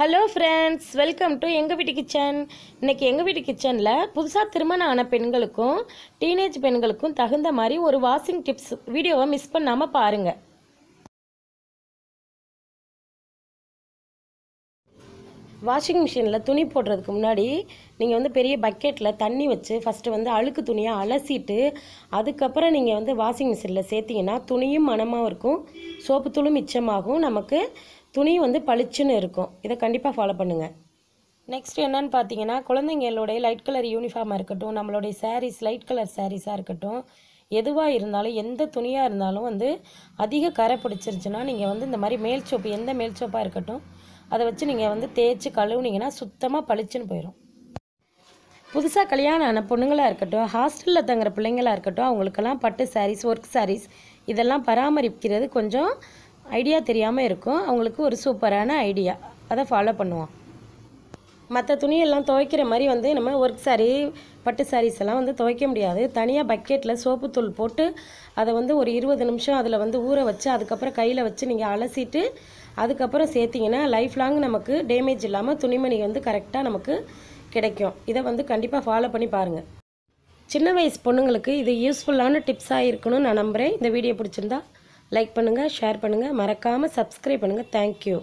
hello friends welcome to எங்கள் வீட்டு kitchen இன்றைக்கி எங்கள் வீட்டு கிச்சனில் புதுசாக திருமணம் ஆன பெண்களுக்கும் டீனேஜ் பெண்களுக்கும் தகுந்த மாதிரி ஒரு வாஷிங் டிப்ஸ் வீடியோவை மிஸ் பண்ணாமல் பாருங்கள் வாஷிங் மிஷினில் துணி போடுறதுக்கு முன்னாடி நீங்கள் வந்து பெரிய பக்கெட்டில் தண்ணி வச்சு ஃபஸ்ட்டு வந்து அழுக்கு துணியாக அலசிட்டு அதுக்கப்புறம் நீங்கள் வந்து வாஷிங் மிஷினில் சேர்த்திங்கன்னா துணியும் மனமாக இருக்கும் சோப்புத்தூளும் மிச்சமாகும் நமக்கு துணி வந்து பளிச்சுன்னு இருக்கும் இதை கண்டிப்பாக ஃபாலோ பண்ணுங்கள் நெக்ஸ்ட் என்னென்னு பார்த்தீங்கன்னா குழந்தைங்களுடைய லைட் கலர் யூனிஃபார்மாக இருக்கட்டும் நம்மளுடைய சாரீஸ் லைட் கலர் சாரீஸாக இருக்கட்டும் எதுவாக இருந்தாலும் எந்த துணியாக இருந்தாலும் வந்து அதிக கரை பிடிச்சிருச்சுன்னா நீங்கள் வந்து இந்த மாதிரி மேல் சோப்பு எந்த மேல் சோப்பாக இருக்கட்டும் அதை வச்சு நீங்கள் வந்து தேய்ச்சி கழுவுனீங்கன்னா சுத்தமாக பளிச்சுன்னு போயிடும் புதுசாக கல்யாணம் ஆன பொண்ணுங்களாக இருக்கட்டும் ஹாஸ்டலில் தங்குற பிள்ளைங்களாக இருக்கட்டும் அவங்களுக்கெல்லாம் பட்டு சாரீஸ் ஒர்க் சாரீஸ் இதெல்லாம் பராமரிக்கிறது கொஞ்சம் ஐடியா தெரியாமல் இருக்கும் அவங்களுக்கு ஒரு சூப்பரான ஐடியா அதை ஃபாலோ பண்ணுவோம் மற்ற துணியெல்லாம் துவைக்கிற மாதிரி வந்து நம்ம ஒர்க் சாரீ பட்டு சாரீஸ் எல்லாம் வந்து துவைக்க முடியாது தனியாக பக்கெட்டில் சோப்புத்தூள் போட்டு அதை வந்து ஒரு இருபது நிமிஷம் அதில் வந்து ஊற வச்சு அதுக்கப்புறம் கையில் வச்சு நீங்கள் அலசிட்டு அதுக்கப்புறம் சேர்த்திங்கன்னா லைஃப் லாங் நமக்கு டேமேஜ் இல்லாமல் துணிமணி வந்து கரெக்டாக நமக்கு கிடைக்கும் இதை வந்து கண்டிப்பாக ஃபாலோ பண்ணி பாருங்கள் சின்ன வயசு பொண்ணுங்களுக்கு இது யூஸ்ஃபுல்லான டிப்ஸாக இருக்கணும்னு நான் நம்புகிறேன் இந்த வீடியோ பிடிச்சிருந்தா லைக் பண்ணுங்கள் ஷேர் பண்ணுங்கள் மறக்காமல் சப்ஸ்கிரைப் பண்ணுங்கள் தேங்க்யூ